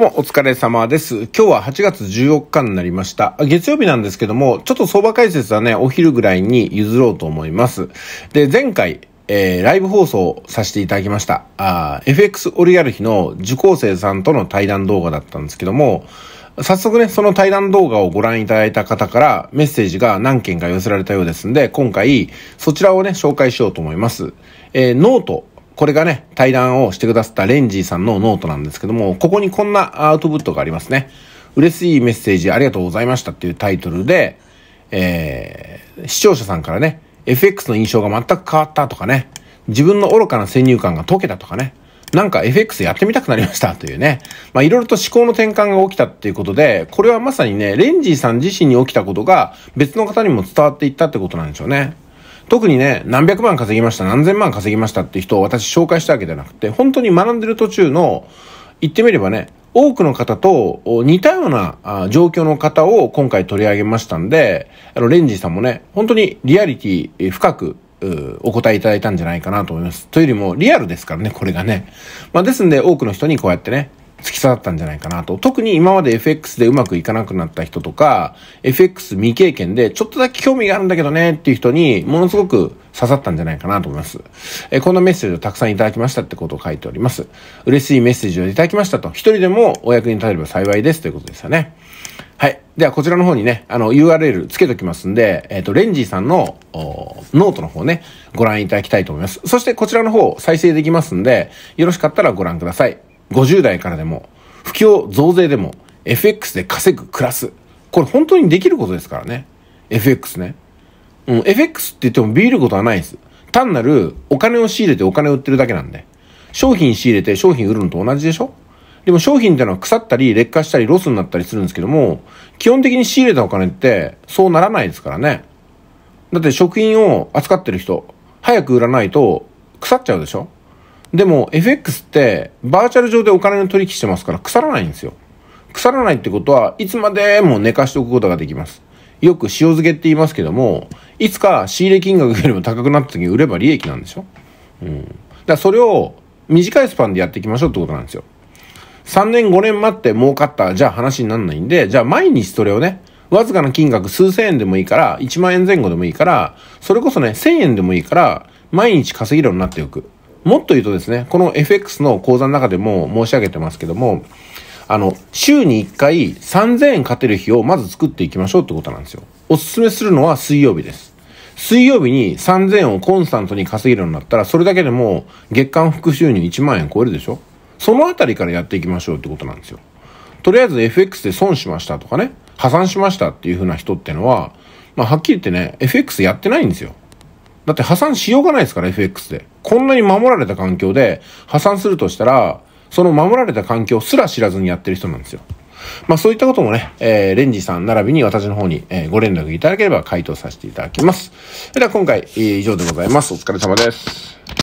もお疲れ様です。今日は8月14日になりました。月曜日なんですけども、ちょっと相場解説はね、お昼ぐらいに譲ろうと思います。で、前回、えー、ライブ放送させていただきました。あ FX オリガルヒの受講生さんとの対談動画だったんですけども、早速ね、その対談動画をご覧いただいた方からメッセージが何件か寄せられたようですんで、今回そちらをね、紹介しようと思います。えー、ノートこれがね、対談をしてくださったレンジーさんのノートなんですけども、ここにこんなアウトプットがありますね。嬉しいメッセージありがとうございましたっていうタイトルで、えー、視聴者さんからね、FX の印象が全く変わったとかね、自分の愚かな先入観が解けたとかね、なんか FX やってみたくなりましたというね。まあいろいろと思考の転換が起きたっていうことで、これはまさにね、レンジーさん自身に起きたことが別の方にも伝わっていったってことなんでしょうね。特にね、何百万稼ぎました、何千万稼ぎましたって人を私紹介したわけじゃなくて、本当に学んでる途中の、言ってみればね、多くの方と似たような状況の方を今回取り上げましたんで、あの、レンジさんもね、本当にリアリティ深くお答えいただいたんじゃないかなと思います。というよりも、リアルですからね、これがね。まあ、ですんで、多くの人にこうやってね、突き刺さったんじゃないかなと。特に今まで FX でうまくいかなくなった人とか、FX 未経験でちょっとだけ興味があるんだけどねっていう人にものすごく刺さったんじゃないかなと思います。えー、こんなメッセージをたくさんいただきましたってことを書いております。嬉しいメッセージをいただきましたと。一人でもお役に立てれば幸いですということですよね。はい。では、こちらの方にね、あの、URL つけときますんで、えっ、ー、と、レンジーさんの、ノートの方ね、ご覧いただきたいと思います。そして、こちらの方、再生できますんで、よろしかったらご覧ください。50代からでも、不況増税でも、FX で稼ぐ、暮らす。これ本当にできることですからね。FX ね。うん、FX って言ってもビビることはないです。単なるお金を仕入れてお金を売ってるだけなんで。商品仕入れて商品売るのと同じでしょでも商品ってのは腐ったり劣化したりロスになったりするんですけども、基本的に仕入れたお金ってそうならないですからね。だって食品を扱ってる人、早く売らないと腐っちゃうでしょでも FX ってバーチャル上でお金の取引してますから腐らないんですよ。腐らないってことはいつまでも寝かしておくことができます。よく塩漬けって言いますけども、いつか仕入れ金額よりも高くなった時に売れば利益なんでしょうん。だからそれを短いスパンでやっていきましょうってことなんですよ。3年5年待って儲かった、じゃあ話にならないんで、じゃあ毎日それをね、わずかな金額数千円でもいいから、1万円前後でもいいから、それこそね、1000円でもいいから、毎日稼げるようになっておく。もっと言うとですね、この FX の講座の中でも申し上げてますけども、あの、週に1回3000円勝てる日をまず作っていきましょうってことなんですよ。おすすめするのは水曜日です。水曜日に3000円をコンスタントに稼げるようになったら、それだけでも月間副収入1万円超えるでしょそのあたりからやっていきましょうってことなんですよ。とりあえず FX で損しましたとかね、破産しましたっていうふうな人ってのは、まあはっきり言ってね、FX やってないんですよ。だって破産しようがないですから、FX で。こんなに守られた環境で破産するとしたら、その守られた環境すら知らずにやってる人なんですよ。まあそういったこともね、えー、レンジさん並びに私の方に、えー、ご連絡いただければ回答させていただきます。では今回、えー、以上でございます。お疲れ様です。